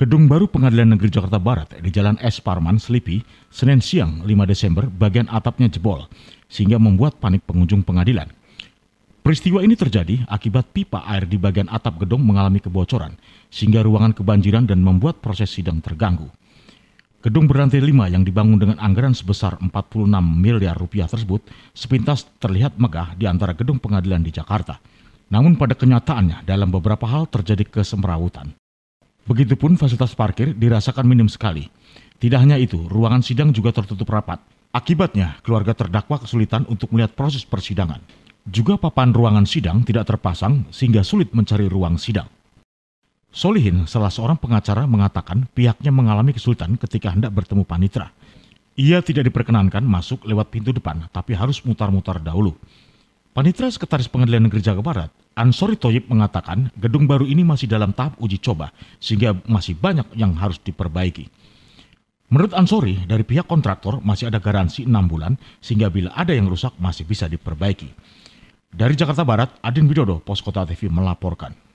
Gedung baru Pengadilan Negeri Jakarta Barat di Jalan S. Parman, Selipi, Senin siang 5 Desember bagian atapnya jebol, sehingga membuat panik pengunjung pengadilan. Peristiwa ini terjadi akibat pipa air di bagian atap gedung mengalami kebocoran, sehingga ruangan kebanjiran dan membuat proses sidang terganggu. Gedung berlantai 5 yang dibangun dengan anggaran sebesar 46 miliar rupiah tersebut sepintas terlihat megah di antara gedung pengadilan di Jakarta. Namun pada kenyataannya dalam beberapa hal terjadi kesemrawutan. Begitupun fasilitas parkir dirasakan minim sekali. Tidak hanya itu, ruangan sidang juga tertutup rapat. Akibatnya, keluarga terdakwa kesulitan untuk melihat proses persidangan. Juga papan ruangan sidang tidak terpasang sehingga sulit mencari ruang sidang. Solihin, salah seorang pengacara, mengatakan pihaknya mengalami kesulitan ketika hendak bertemu panitra. Ia tidak diperkenankan masuk lewat pintu depan, tapi harus mutar-mutar dahulu. Panitra Sekretaris Pengadilan Negeri Jakarta Barat, Ansori Toyib mengatakan gedung baru ini masih dalam tahap uji coba sehingga masih banyak yang harus diperbaiki. Menurut Ansori, dari pihak kontraktor masih ada garansi 6 bulan sehingga bila ada yang rusak masih bisa diperbaiki. Dari Jakarta Barat, Adin Widodo, Poskota TV melaporkan.